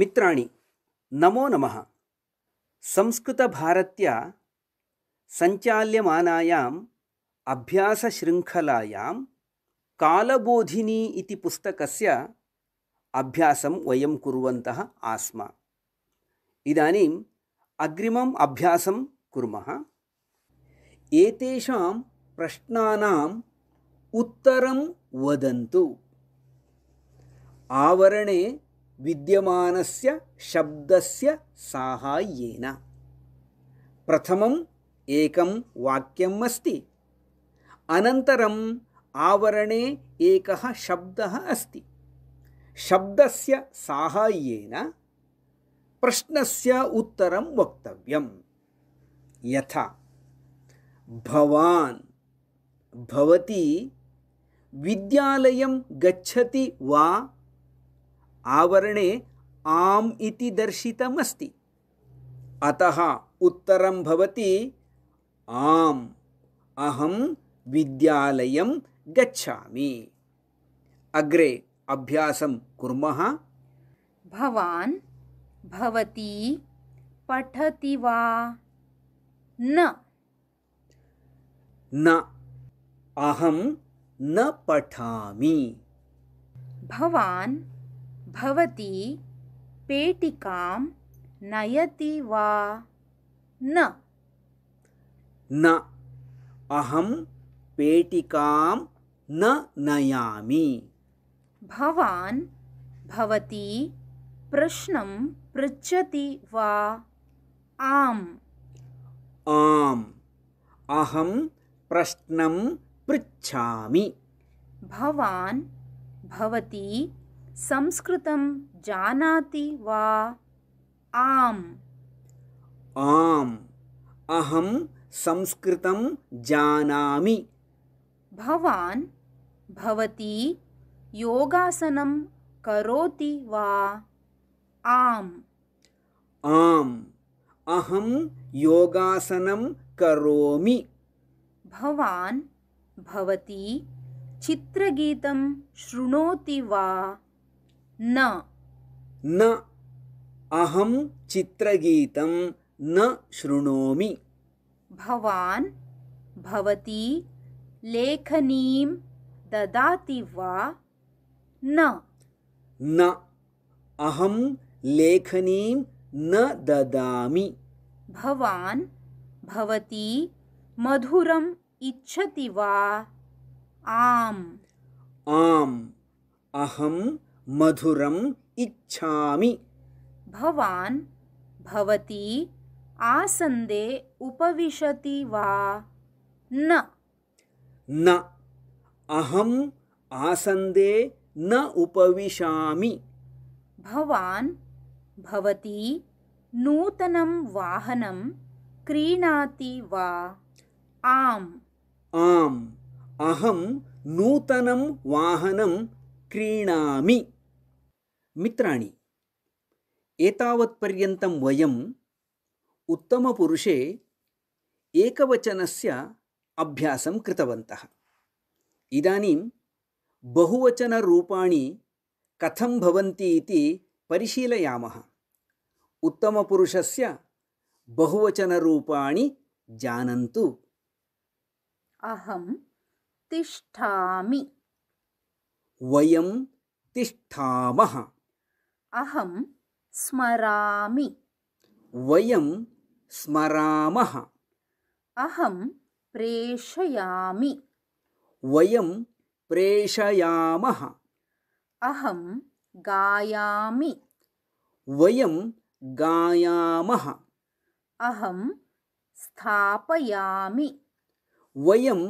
मित्राणि नमो नमः संस्कृतभारत्या सञ्चाल्यमानायाम् अभ्यासशृङ्खलायां कालबोधिनी इति पुस्तकस्य अभ्यासं वयं कुर्वन्तः आस्म इदानीम् अग्रिमम् अभ्यासं कुर्मः एतेषां प्रश्नानाम् उत्तरं वदन्तु आवरणे विद्यमानस्य शब्दस्य साहाय्येन प्रथमम् एकं वाक्यम् अस्ति अनन्तरम् आवरणे एकः शब्दः अस्ति शब्दस्य साहाय्येन प्रश्नस्य उत्तरं वक्तव्यं यथा भवान् भवती विद्यालयं गच्छति वा आवरणे आम् इति दर्शितमस्ति अतः उत्तरं भवति आम् अहं विद्यालयं गच्छामि अग्रे अभ्यासं कुर्मः भवान् भवती पठति वा न न अहं न पठामि भवान् भवती पेटिकां नयति वा न न अहं पेटिकां न नयामि भवान् भवती प्रश्नं पृच्छति वा आम् आम् अहं प्रश्नं पृच्छामि भवान् भवती संस्कृतं जानाति वा आम् आम् अहं संस्कृतं जानामि भवान् भवती योगासनं करोति वा आम् आम् अहं योगासनं करोमि भवान् भवती चित्रगीतं शृणोति वा न न अहं चित्रगीतं न शृणोमि भवान् भवती लेखनीं ददाति वा न न अहं लेखनीं न ददामि भवान् भवती मधुरम् इच्छति वा आम् आम् अहं मधुरम् इच्छामि भवान् भवती आसन्दे उपविशति वा न न अहम् आसन्दे न उपविशामि भवान् भवती नूतनं वाहनं क्रीणाति वा आम् आम् अहं नूतनं वाहनं क्रीणामि मित्राणि एतावत्पर्यन्तं वयम् उत्तमपुरुषे एकवचनस्य अभ्यासं कृतवन्तः इदानीं बहुवचनरूपाणि कथं भवन्ति इति परिशीलयामः उत्तमपुरुषस्य बहुवचनरूपाणि जानन्तु अहं तिष्ठामि वयं तिष्ठामः अहं स्मरामि वयं स्मरामः अहं प्रेषयामि वयं प्रेषयामः अहं गायामि वयं गायामः अहं स्थापयामि वयं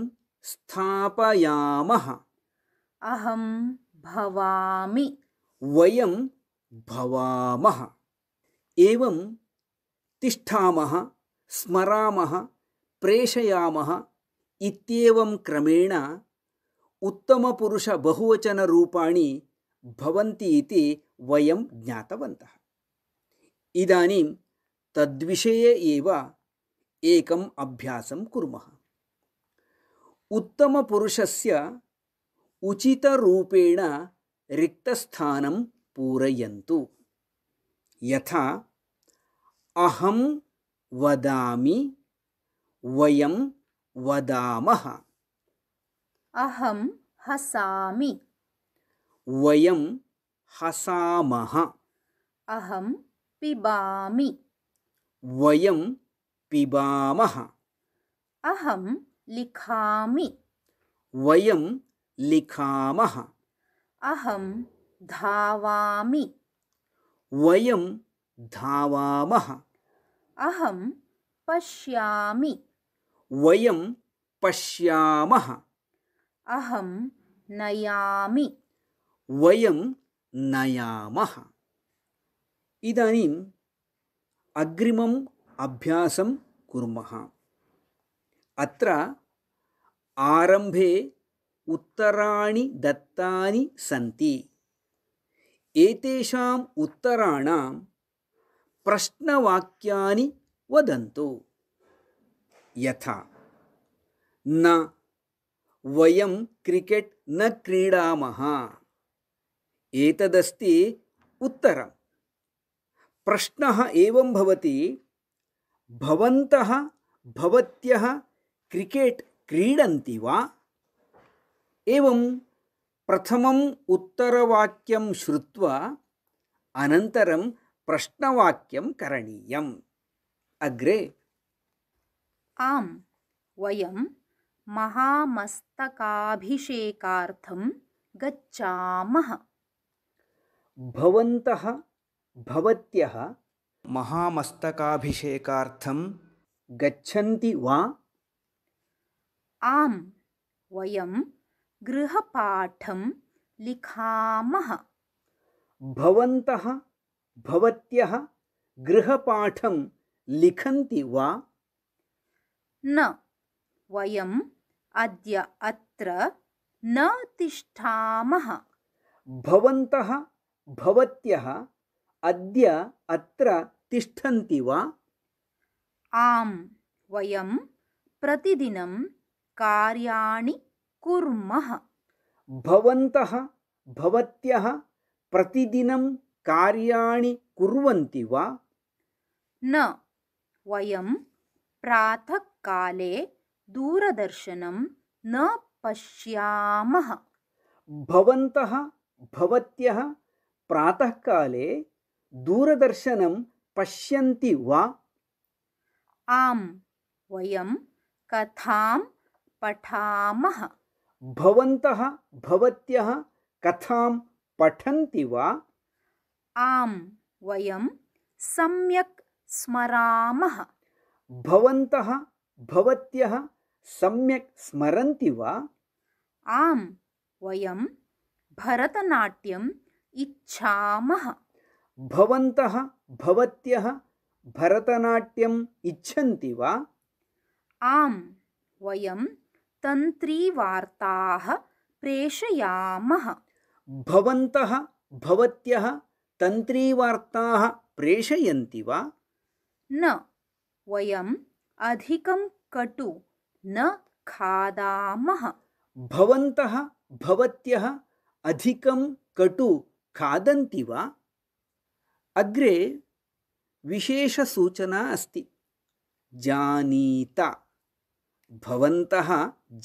स्थापयामः अहं भवामि वयं भवामः एवं तिष्ठामः स्मरामः प्रशयामः इत्येवं क्रमेण उत्तमपुरुष बहुवचनरूपाणि भवन्ति इति वयं ज्ञातवन्तः इदानीं तद्विषये एव एकम् अभ्यासं कुर्मः उत्तमपुरुषस्य उचितरूपेण रिक्तस्थानं पूरयन्तु यथा अहं वदामि वयं वदामः अहं हसामि वयं हसामः अहं पिबामि वयं पिबामः अहं लिखामि वयं लिखामः अहं धावामि वयं धावामः अहं पश्यामि वयं पश्यामः अहं नयामि वयं नयामः इदानीम् अग्रिमम् अभ्यासं कुर्मः अत्र आरम्भे उत्तराणि दत्तानि सन्ति एतेषाम् उत्तराणां प्रश्नवाक्यानि वदन्तु यथा न वयं क्रिकेट् न क्रीडामः एतदस्ति उत्तरं प्रश्नः एवं भवति भवन्तः भवत्यः क्रिकेट् क्रीडन्ति वा एवं प्रथमम् उत्तरवाक्यं श्रुत्वा अनन्तरं प्रश्नवाक्यं करणीयम् अग्रे आं वयं महामस्तकाभिषेकार्थं गच्छामः भवन्तः भवत्यः महामस्तकाभिषेकार्थं गच्छन्ति वा आं वयम् गृहपाठं लिखामः भवन्तः भवत्यः गृहपाठं लिखन्ति वा न वयम् अद्य अत्र न तिष्ठामः भवन्तः भवत्यः अद्य अत्र तिष्ठन्ति वा आम् वयं प्रतिदिनं कार्याणि कुर्मः भवन्तः भवत्यः प्रतिदिनं कार्याणि कुर्वन्ति वा न वयं प्रातःकाले दूरदर्शनं न पश्यामः भवन्तः भवत्यः प्रातःकाले दूरदर्शनं पश्यन्ति वा आम् वयं कथां पठामः भवन्तः भवत्यः कथां पठन्ति वा आं वयं सम्यक् स्मरामः भवन्तः भवत्यः सम्यक् स्मरन्ति वा आं वयं भरतनाट्यम् इच्छामः भवन्तः भवत्यः भरतनाट्यम् इच्छन्ति वा आं वयं तन्त्रीवार्ताः प्रेषयामः भवन्तः भवत्यः तन्त्रीवार्ताः प्रेषयन्ति वा न वयम् अधिकं कटु न खादामः भवन्तः भवत्यः अधिकं कटु खादन्ति वा अग्रे विशेषसूचना अस्ति जानीता भवन्तः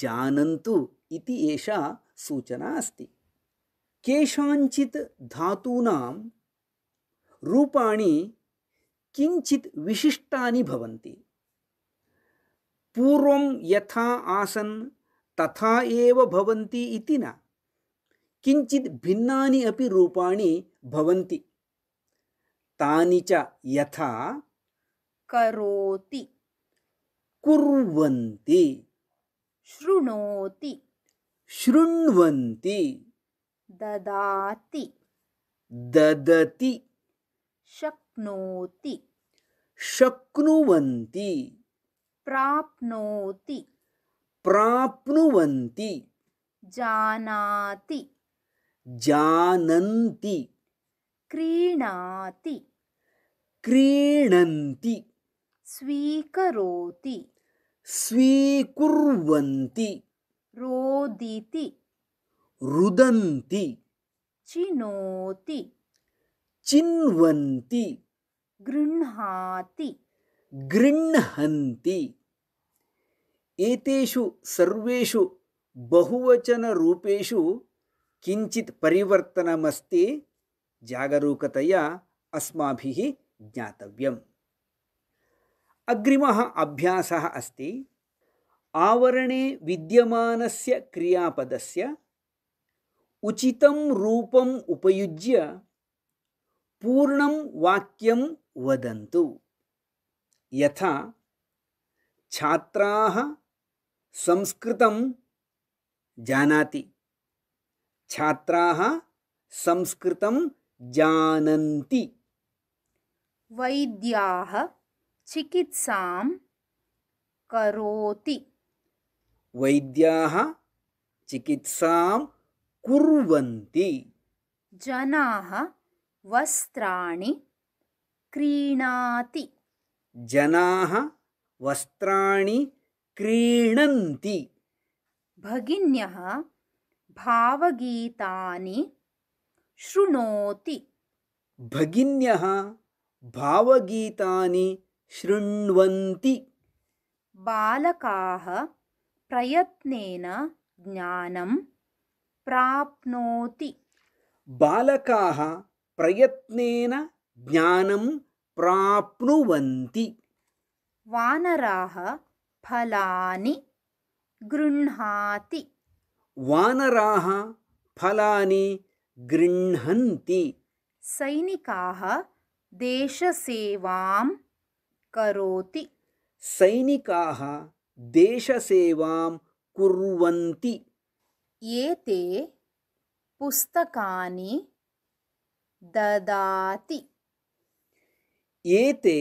जानन्तु इति एषा सूचना अस्ति केषाञ्चित् धातूनां रूपाणि किञ्चित् विशिष्टानि भवन्ति पूर्वं यथा आसन् तथा एव भवन्ति इति न किञ्चित् भिन्नानि अपि रूपाणि भवन्ति तानि च यथा करोति कुर्वन्ति श्रुणोति शृण्वन्ति ददाति ददति शक्नोति शक्नुवन्ति प्राप्नोति प्राप्नुवन्ति जानाति जानन्ति क्रीणाति क्रीणन्ति स्वीकरोति स्वीकुर्वन्ति रोदिति रुदन्ति चिनोति चिन्वन्ति गृह्णाति गृह्णन्ति एतेषु सर्वेषु बहुवचनरूपेषु किञ्चित् परिवर्तनमस्ति जागरूकतया अस्माभिः ज्ञातव्यम् अग्रिमः अभ्यासः अस्ति आवरणे विद्यमानस्य क्रियापदस्य उचितं रूपम् उपयुज्य पूर्णं वाक्यं वदन्तु यथा छात्राः संस्कृतं जानाति छात्राः संस्कृतं जानन्ति वैद्याः चिकित्सां करोति वैद्याः चिकित्सां कुर्वन्ति जनाः वस्त्राणि क्रीणाति जनाः वस्त्राणि क्रीणन्ति भगिन्यः भावगीतानि शृणोति भगिन्यः भावगीतानि शृण्वन्ति बालकाः प्रयत्नेन ज्ञानं प्राप्नोति बालकाः प्रयत्नेन ज्ञानं प्राप्नुवन्ति वानराः फलानि गृह्णाति वानराः फलानि गृह्णन्ति सैनिकाः देशसेवां करोति सैनिकाः देशसेवां कुर्वन्ति एते पुस्तकानि ददाति एते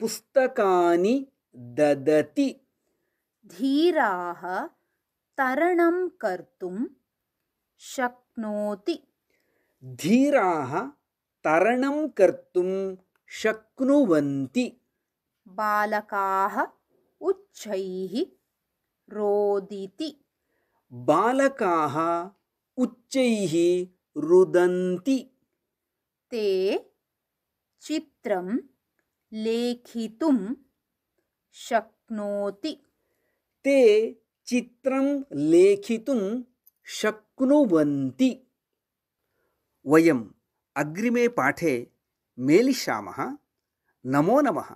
पुस्तकानि ददति धीराः तरणं कर्तुं शक्नोति धीराः तरणं कर्तुं शक्नुवन्ति बालकाः उच्चैः रोदिति बालकाः उच्चैः रुदन्ति ते चित्रं लेखितुं शक्नोति ते चित्रं लेखितुं शक्नुवन्ति वयम् अग्रिमे पाठे मेलिष्यामः नमो नमः